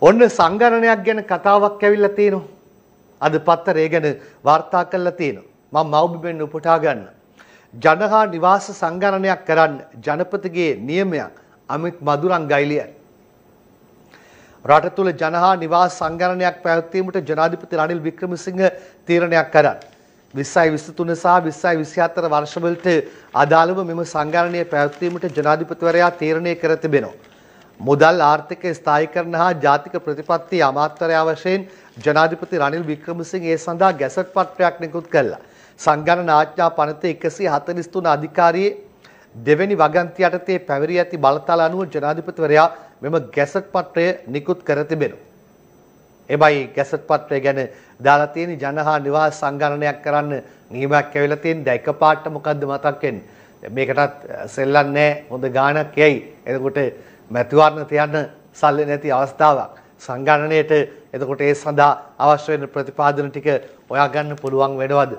ඔන්න සංගණනයක් ගැන කතාවක් ඇවිල්ලා තියෙනවා. අද පත්තරේ ගැන වාර්තා කරලා තියෙනවා. මම මව්බිමෙන් උපුටා ගන්න. ජනහා නිවාස සංගණනයක් කරන්න ජනපතිගේ නියමයක් අමිත් මදුරන් ගයිලියයි. රට තුළ ජනහා නිවාස සංගණනයක් පැවැත්වීමට ජනාධිපති රනිල් වික්‍රමසිංහ තීරණයක් කරා. 20යි 23 සහ 20යි 24 වර්ෂවලට අදාළව මෙම සංගණනය පැවැත්වීමට ජනාධිපතිවරයා තීරණය කර තිබෙනවා. මුදල් ආර්ථිකය ස්ථායි කරන හා ජාතික ප්‍රතිපත්ති අමාත්‍යරයා වශයෙන් ජනාධිපති රනිල් වික්‍රමසිංහ ඒ සඳහා ගැසට් පත්‍රයක් නිකුත් කළා. සංගණන ආඥා පනත 143 අධිකාරියේ දෙවැනි වගන්ති යටතේ පැවරී ඇති බලතල අනුව ජනාධිපතිවරයා මෙම ගැසට් පත්‍රය නිකුත් කර තිබෙනවා. එබයි ගැසට් පත්‍රය ගැන දාලා තියෙන ජනහා නිවාස සංගණනයක් කරන්න නියමයක් ඇවිල්ලා තියෙන දැක පාට මොකද්ද මතක් වෙන්නේ. මේකටත් සෙල්ලන්නේ හොඳ ගාණක් යයි. එතකොට මැතිවරණ තියන්න සල්ලි නැති අවස්ථාවක්. සංගණනයට එතකොට ඒ සඳහා අවශ්‍ය වෙන ප්‍රතිපාදන ටික හොයාගන්න පුළුවන් වෙනවද?